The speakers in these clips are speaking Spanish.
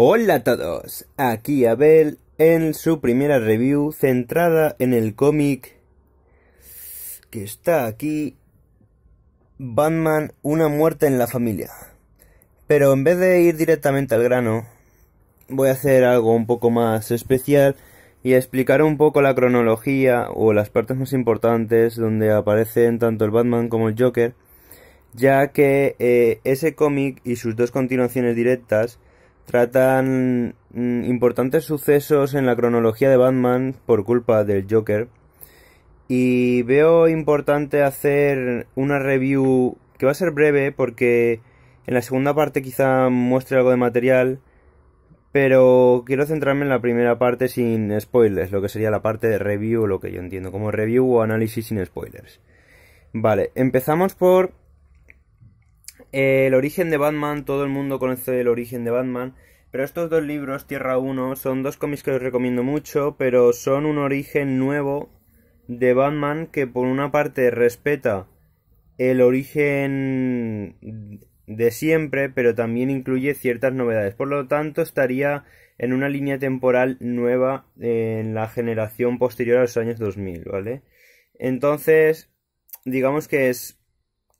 Hola a todos, aquí Abel en su primera review centrada en el cómic que está aquí Batman, una muerte en la familia. Pero en vez de ir directamente al grano, voy a hacer algo un poco más especial y explicar un poco la cronología o las partes más importantes donde aparecen tanto el Batman como el Joker, ya que eh, ese cómic y sus dos continuaciones directas tratan mm, importantes sucesos en la cronología de Batman por culpa del Joker. Y veo importante hacer una review que va a ser breve porque en la segunda parte quizá muestre algo de material, pero quiero centrarme en la primera parte sin spoilers, lo que sería la parte de review, lo que yo entiendo como review o análisis sin spoilers. Vale, empezamos por eh, el origen de Batman, todo el mundo conoce el origen de Batman, pero estos dos libros, Tierra 1, son dos cómics que os recomiendo mucho, pero son un origen nuevo de Batman que por una parte respeta el origen de siempre, pero también incluye ciertas novedades. Por lo tanto, estaría en una línea temporal nueva en la generación posterior a los años 2000, ¿vale? Entonces, digamos que es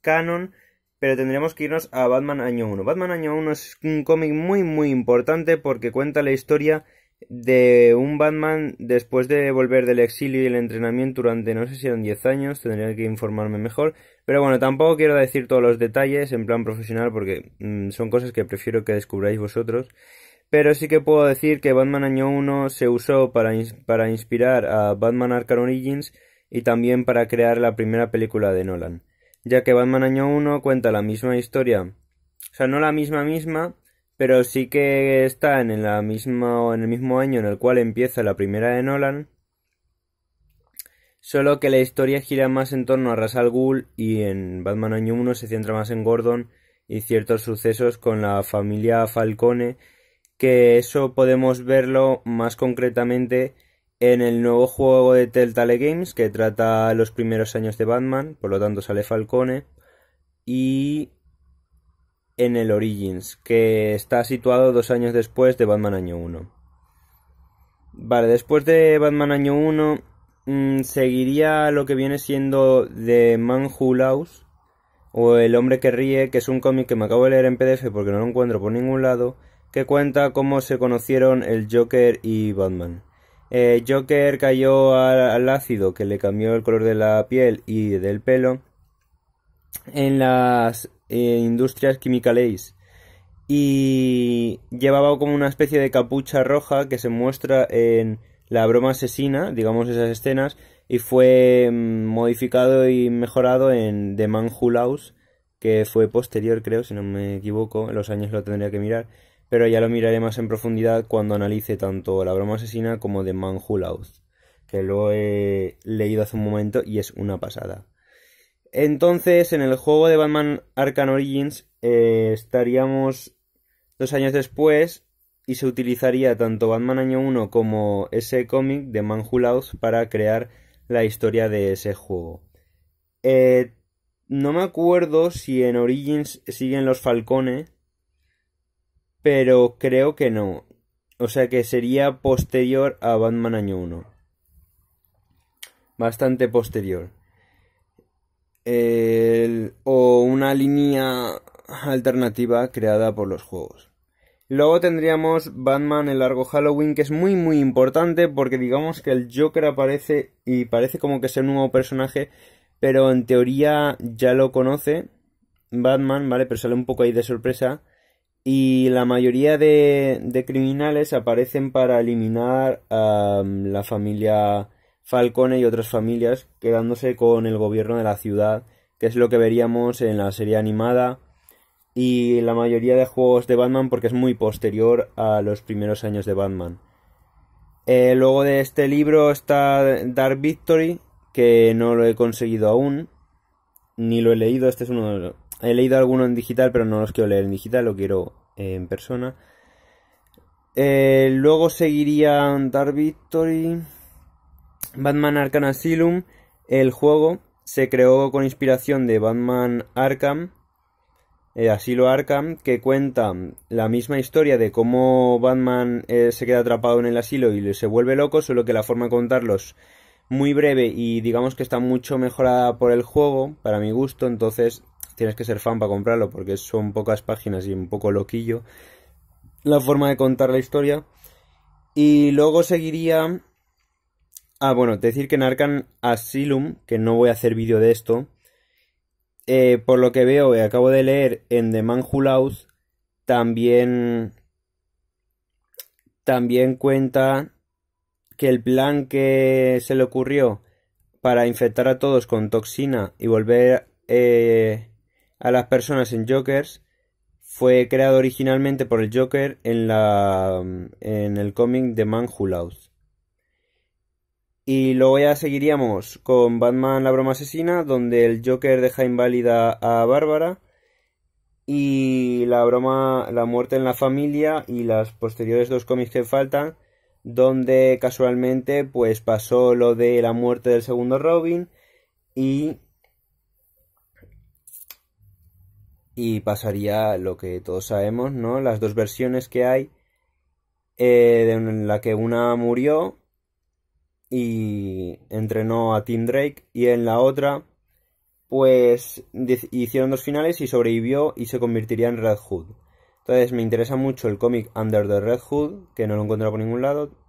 canon, pero tendríamos que irnos a Batman Año 1. Batman Año 1 es un cómic muy muy importante porque cuenta la historia de un Batman después de volver del exilio y el entrenamiento durante no sé si eran 10 años, tendría que informarme mejor, pero bueno, tampoco quiero decir todos los detalles en plan profesional porque mm, son cosas que prefiero que descubráis vosotros, pero sí que puedo decir que Batman Año 1 se usó para, para inspirar a Batman Arkham Origins y también para crear la primera película de Nolan ya que Batman Año 1 cuenta la misma historia. O sea, no la misma misma, pero sí que está en, en el mismo año en el cual empieza la primera de Nolan. Solo que la historia gira más en torno a Ras al Ghul y en Batman Año 1 se centra más en Gordon y ciertos sucesos con la familia Falcone, que eso podemos verlo más concretamente en el nuevo juego de Telltale Games que trata los primeros años de Batman, por lo tanto sale Falcone, y en el Origins, que está situado dos años después de Batman Año 1. Vale, después de Batman Año 1 mm, seguiría lo que viene siendo The Man Who o El hombre que ríe, que es un cómic que me acabo de leer en PDF porque no lo encuentro por ningún lado, que cuenta cómo se conocieron el Joker y Batman. Eh, Joker cayó al, ácido que le cambió el color de la piel y del pelo en las eh, industrias químicas y llevaba como una especie de capucha roja que se muestra en la broma asesina, digamos esas escenas, y fue mm, modificado y mejorado en The Man Who que fue posterior creo, si no me equivoco, en los años lo tendría que mirar, pero ya lo miraré más en profundidad cuando analice tanto La broma asesina como The Man que lo he leído hace un momento y es una pasada. Entonces, en el juego de Batman Arkham Origins eh, estaríamos dos años después y se utilizaría tanto Batman Año 1 como ese cómic de Man para crear la historia de ese juego. Eh, no me acuerdo si en Origins siguen los Falcones pero creo que no. O sea que sería posterior a Batman Año 1. Bastante posterior. o una línea alternativa creada por los juegos. Luego tendríamos Batman el largo Halloween, que es muy muy importante porque digamos que el Joker aparece y parece como que es un nuevo personaje, pero en teoría ya lo conoce Batman, ¿vale? Pero sale un poco ahí de sorpresa. Y la mayoría de, de criminales aparecen para eliminar a mm, la familia Falcone y otras familias, quedándose con el gobierno de la ciudad, que es lo que veríamos en la serie animada y la mayoría de juegos de Batman porque es muy posterior a los primeros años de Batman. Eh, luego de este libro está Dark Victory, que no lo he conseguido aún, ni lo he leído, este es uno de los... He leído alguno en digital, pero no los quiero leer en digital, lo quiero eh, en persona. Eh, luego seguiría... Dark Victory, Batman Arkham Asylum. El juego se creó con inspiración de Batman Arkham, eh, Asilo Arkham, que cuenta la misma historia de cómo Batman se queda atrapado en el asilo y se vuelve loco, solo que la forma de contarlos muy breve y digamos que está mucho mejorada por el juego, para mi gusto, entonces tienes que ser fan para comprarlo porque son pocas páginas y un poco loquillo la forma de contar la historia. Y luego seguiría... Ah, bueno, decir que Narcan Asylum, que no voy a hacer vídeo de esto, eh, por lo que veo y acabo de leer en The Man Who también... También cuenta que el plan que se le ocurrió para infectar a todos con toxina y volver eh, a las personas en Jokers fue creado originalmente por el Joker en, la, en el cómic The Man Who Loves. Y luego ya seguiríamos con Batman la broma asesina, donde el Joker deja inválida a Bárbara y la broma la muerte en la familia y las posteriores dos cómics que faltan, donde casualmente pues pasó lo de la muerte del segundo Robin y y pasaría lo que todos sabemos, ¿no? Las dos versiones que hay, eh, en la que una murió y entrenó a Tim Drake y en la otra pues hicieron dos finales y sobrevivió y se convertiría en Red Hood. Entonces me interesa mucho el cómic Under the Red Hood, que no lo encontrado por ningún lado,